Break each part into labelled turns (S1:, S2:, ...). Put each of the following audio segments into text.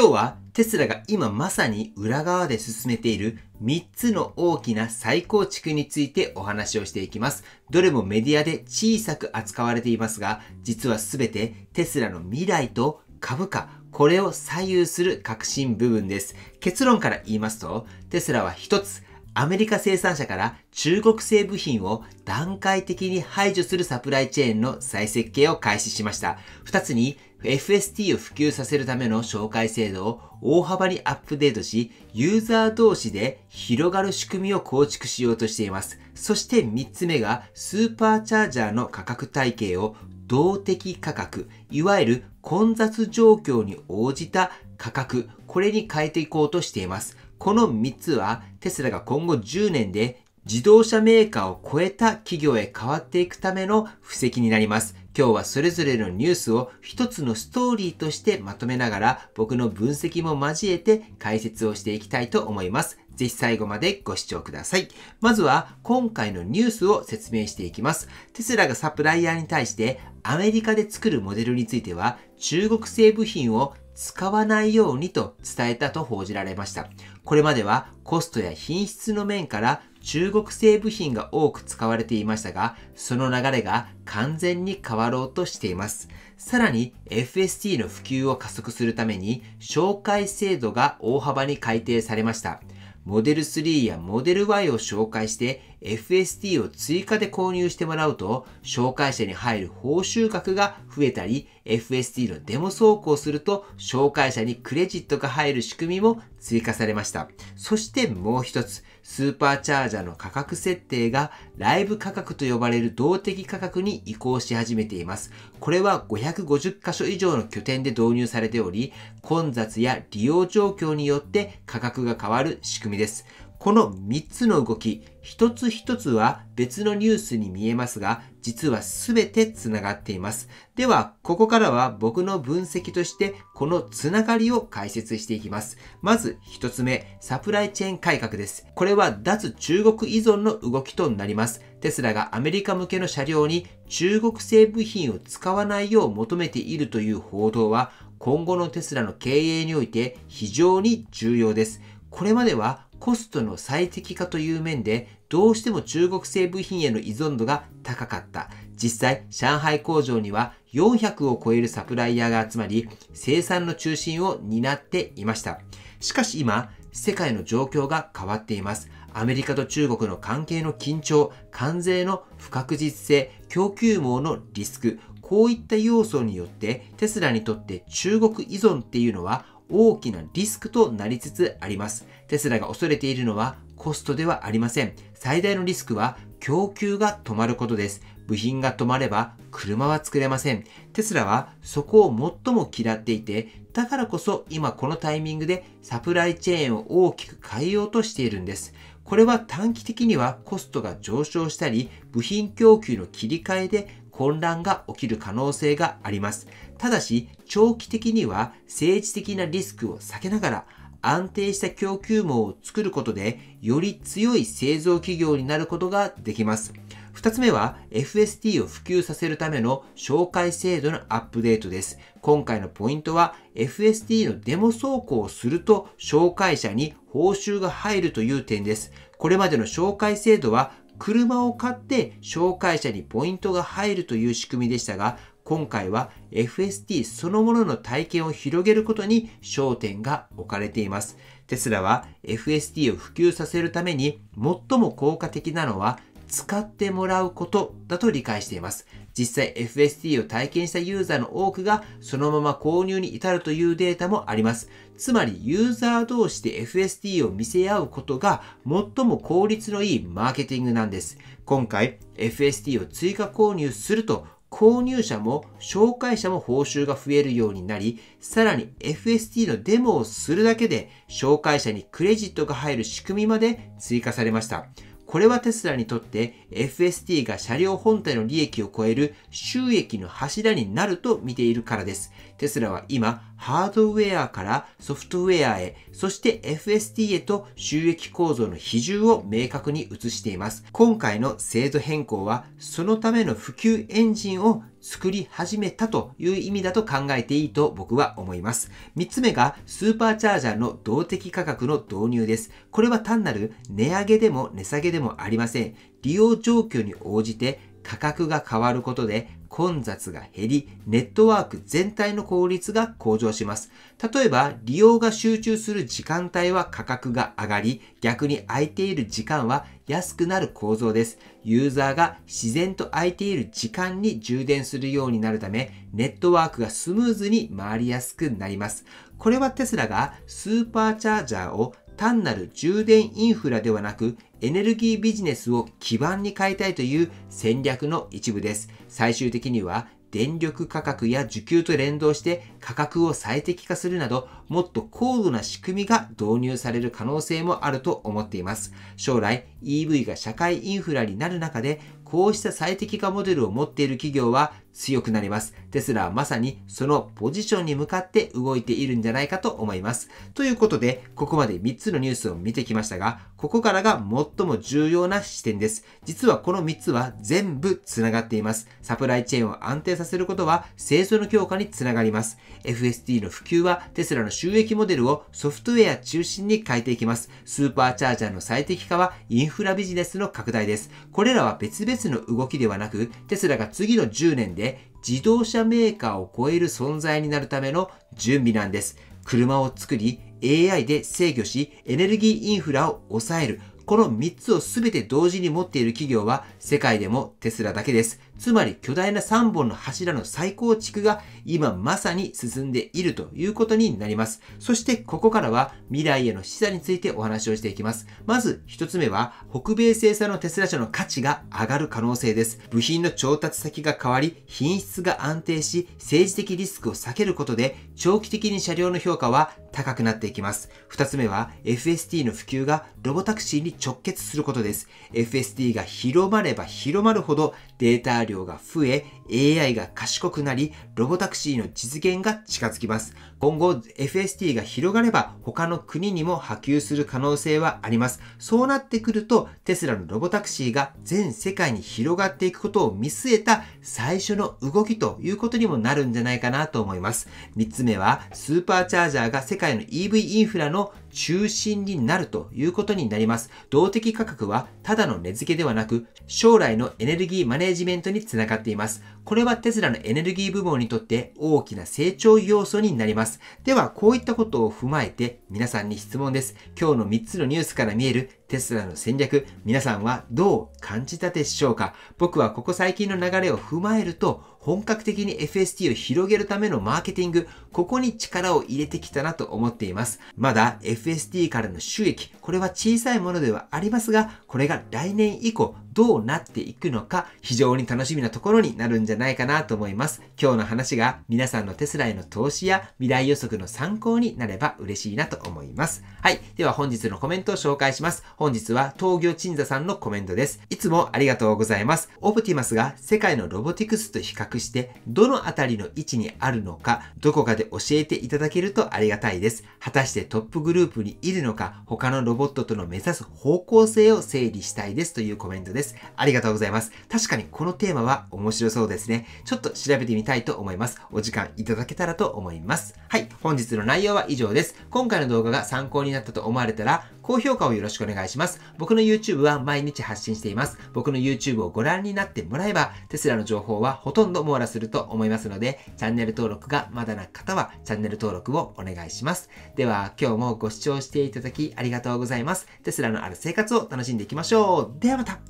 S1: 今日はテスラが今まさに裏側で進めている3つの大きな再構築についてお話をしていきます。どれもメディアで小さく扱われていますが、実は全てテスラの未来と株価、これを左右する革新部分です。結論から言いますと、テスラは1つ、アメリカ生産者から中国製部品を段階的に排除するサプライチェーンの再設計を開始しました。2つに FST を普及させるための紹介制度を大幅にアップデートし、ユーザー同士で広がる仕組みを構築しようとしています。そして3つ目が、スーパーチャージャーの価格体系を動的価格、いわゆる混雑状況に応じた価格、これに変えていこうとしています。この3つは、テスラが今後10年で自動車メーカーを超えた企業へ変わっていくための布石になります。今日はそれぞれのニュースを一つのストーリーとしてまとめながら僕の分析も交えて解説をしていきたいと思います。ぜひ最後までご視聴ください。まずは今回のニュースを説明していきます。テスラがサプライヤーに対してアメリカで作るモデルについては中国製部品を使わないようにと伝えたと報じられました。これまではコストや品質の面から中国製部品が多く使われていましたが、その流れが完全に変わろうとしています。さらに FST の普及を加速するために、紹介制度が大幅に改定されました。モデル3やモデル Y を紹介して FST を追加で購入してもらうと、紹介者に入る報酬額が増えたり、FST のデモ走行すると、紹介者にクレジットが入る仕組みも追加されました。そしてもう一つ、スーパーチャージャーの価格設定がライブ価格と呼ばれる動的価格に移行し始めています。これは550カ所以上の拠点で導入されており、混雑や利用状況によって価格が変わる仕組みです。この3つの動き、一つ一つは別のニュースに見えますが、実は全て繋がっています。では、ここからは僕の分析として、この繋がりを解説していきます。まず一つ目、サプライチェーン改革です。これは脱中国依存の動きとなります。テスラがアメリカ向けの車両に中国製部品を使わないよう求めているという報道は、今後のテスラの経営において非常に重要です。これまではコストの最適化という面でどうしても中国製部品への依存度が高かった。実際、上海工場には400を超えるサプライヤーが集まり、生産の中心を担っていました。しかし今、世界の状況が変わっています。アメリカと中国の関係の緊張、関税の不確実性、供給網のリスク、こういった要素によってテスラにとって中国依存っていうのは大きなリスクとなりつつあります。テスラが恐れているのはコストではありません。最大のリスクは供給が止まることです。部品が止まれば車は作れません。テスラはそこを最も嫌っていて、だからこそ今このタイミングでサプライチェーンを大きく変えようとしているんです。これは短期的にはコストが上昇したり、部品供給の切り替えで混乱が起きる可能性があります。ただし、長期的には政治的なリスクを避けながら、安定した供給網を作ることで、より強い製造企業になることができます。2つ目は FST を普及させるための紹介制度のアップデートです。今回のポイントは FST のデモ走行をすると紹介者に報酬が入るという点です。これまでの紹介制度は車を買って紹介者にポイントが入るという仕組みでしたが、今回は FST そのものの体験を広げることに焦点が置かれています。テスラは FST を普及させるために最も効果的なのは使ってもらうことだと理解しています。実際 FST を体験したユーザーの多くがそのまま購入に至るというデータもあります。つまりユーザー同士で FST を見せ合うことが最も効率のいいマーケティングなんです。今回 FST を追加購入すると購入者も紹介者も報酬が増えるようになり、さらに FST のデモをするだけで紹介者にクレジットが入る仕組みまで追加されました。これはテスラにとって FST が車両本体の利益を超える収益の柱になると見ているからです。テスラは今、ハードウェアからソフトウェアへ、そして f s t へと収益構造の比重を明確に移しています。今回の制度変更は、そのための普及エンジンを作り始めたという意味だと考えていいと僕は思います。3つ目がスーパーチャージャーの動的価格の導入です。これは単なる値上げでも値下げでもありません。利用状況に応じて価格が変わることで混雑が減り、ネットワーク全体の効率が向上します。例えば、利用が集中する時間帯は価格が上がり、逆に空いている時間は安くなる構造です。ユーザーが自然と空いている時間に充電するようになるため、ネットワークがスムーズに回りやすくなります。これはテスラがスーパーチャージャーを単なる充電インフラではなくエネルギービジネスを基盤に変えたいという戦略の一部です。最終的には電力価格や需給と連動して価格を最適化するなど、もっと高度な仕組みが導入される可能性もあると思っています。将来 EV が社会インフラになる中で、こうした最適化モデルを持っている企業は強くなります。テスラはまさにそのポジションに向かって動いているんじゃないかと思います。ということで、ここまで3つのニュースを見てきましたが、ここからが最も重要な視点です。実はこの3つは全部繋がっています。サプライチェーンを安定させることは製造の強化につながります。FSD の普及はテスラの収益モデルをソフトウェア中心に変えていきます。スーパーチャージャーの最適化はインフラビジネスの拡大です。これらは別々の動きではなく、テスラが次の10年で自動車メーカーを超える存在になるための準備なんです。車を作り、AI で制御し、エネルギーインフラを抑える。この3つを全て同時に持っている企業は世界でもテスラだけです。つまり巨大な3本の柱の再構築が今まさに進んでいるということになります。そしてここからは未来への示唆についてお話をしていきます。まず1つ目は北米生産のテスラ社の価値が上がる可能性です。部品の調達先が変わり品質が安定し政治的リスクを避けることで長期的に車両の評価は高くなっていきます。2つ目は FST の普及がロボタクシーに直結することです。FST が広まれば広まるほどデータ量が増え、AI が賢くなり、ロボタクシーの実現が近づきます。今後、FST が広がれば、他の国にも波及する可能性はあります。そうなってくると、テスラのロボタクシーが全世界に広がっていくことを見据えた最初の動きということにもなるんじゃないかなと思います。3つ目は、スーパーチャージャーが世界の EV インフラの中心になるということになります。動的価格はただの値付けではなく、将来のエネルギーマネジメントにつながっています。これはテスラのエネルギー部門にとって大きな成長要素になります。では、こういったことを踏まえて皆さんに質問です。今日の3つのニュースから見えるテスラの戦略、皆さんはどう感じたでしょうか僕はここ最近の流れを踏まえると、本格的に FST を広げるためのマーケティング、ここに力を入れてきたなと思っています。まだ FST からの収益、これは小さいものではありますが、これが来年以降どうなっていくのか、非常に楽しみなところになるんじゃないかなと思います。今日の話が皆さんのテスラへの投資や未来予測の参考になれば嬉しいなと思います。はい。では本日のコメントを紹介します。本日は東京鎮座さんのコメントです。いつもありがとうございます。オプティマスが世界のロボティクスと比較クしてどの辺りの位置にあるのかどこかで教えていただけるとありがたいです。果たしてトップグループにいるのか他のロボットとの目指す方向性を整理したいですというコメントです。ありがとうございます。確かにこのテーマは面白そうですね。ちょっと調べてみたいと思います。お時間いただけたらと思います。はい、本日の内容は以上です。今回の動画が参考になったと思われたら高評価をよろしくお願いします。僕の YouTube は毎日発信しています。僕の YouTube をご覧になってもらえばテスラの情報はほとんどと網羅すると思いますので、チャンネル登録がまだな方はチャンネル登録をお願いします。では、今日もご視聴していただきありがとうございます。テスラのある生活を楽しんでいきましょう。ではまた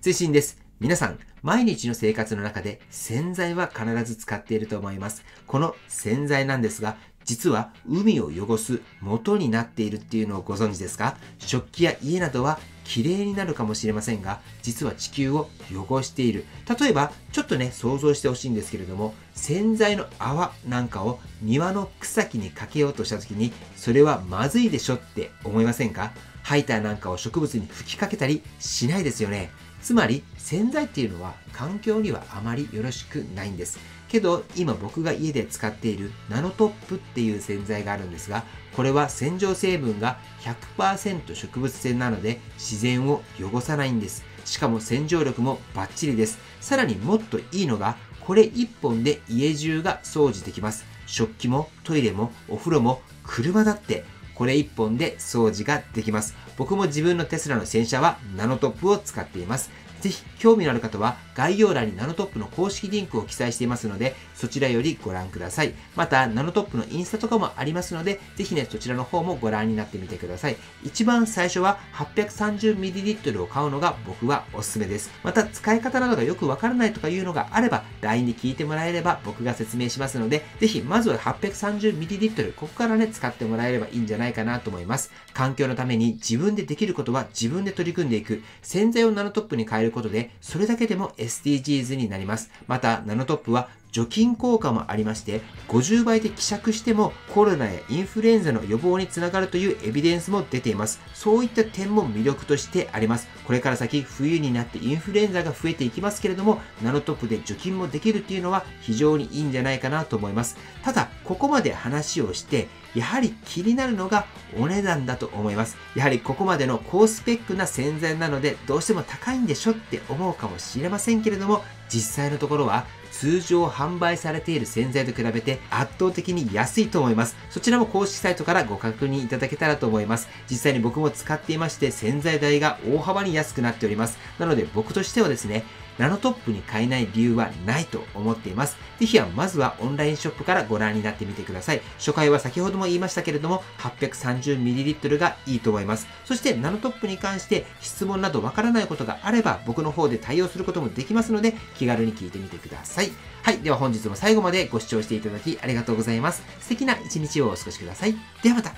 S1: 追伸です。皆さん、毎日の生活の中で洗剤は必ず使っていると思います。この洗剤なんですが、実は海を汚す元になっているっていうのをご存知ですか食器や家などは綺麗になるかもしれませんが、実は地球を汚している。例えば、ちょっとね、想像してほしいんですけれども、洗剤の泡なんかを庭の草木にかけようとした時に、それはまずいでしょって思いませんかハイターなんかを植物に吹きかけたりしないですよね。つまり、洗剤っていうのは環境にはあまりよろしくないんです。けど今僕が家で使っているナノトップっていう洗剤があるんですがこれは洗浄成分が100%植物性なので自然を汚さないんですしかも洗浄力もバッチリですさらにもっといいのがこれ1本で家中が掃除できます食器もトイレもお風呂も車だってこれ1本で掃除ができます僕も自分のテスラの洗車はナノトップを使っていますぜひ興味のある方は概要欄にナノトップの公式リンクを記載していますので、そちらよりご覧ください。また、ナノトップのインスタとかもありますので、ぜひね、そちらの方もご覧になってみてください。一番最初は 830ml を買うのが僕はおすすめです。また、使い方などがよくわからないとかいうのがあれば、LINE に聞いてもらえれば僕が説明しますので、ぜひまずは 830ml、ここからね、使ってもらえればいいんじゃないかなと思います。環境のために自分でできることは自分で取り組んでいく。洗剤をナノトップに変えることで、それだけでも SDGs になります。また、ナノトップは除菌効果もありまして50倍で希釈してもコロナやインフルエンザの予防につながるというエビデンスも出ていますそういった点も魅力としてありますこれから先冬になってインフルエンザが増えていきますけれどもナノトップで除菌もできるっていうのは非常にいいんじゃないかなと思いますただここまで話をしてやはり気になるのがお値段だと思います。やはりここまでの高スペックな洗剤なのでどうしても高いんでしょって思うかもしれませんけれども実際のところは通常販売されている洗剤と比べて圧倒的に安いと思います。そちらも公式サイトからご確認いただけたらと思います。実際に僕も使っていまして洗剤代が大幅に安くなっております。なので僕としてはですね、ナノトップに買えない理由はないと思っています。ぜひはまずはオンラインショップからご覧になってみてください。初回は先ほども言いましたけれども、830ml がいいと思います。そしてナノトップに関して質問などわからないことがあれば、僕の方で対応することもできますので、気軽に聞いてみてください。はい。では本日も最後までご視聴していただきありがとうございます。素敵な一日をお過ごしください。ではまた。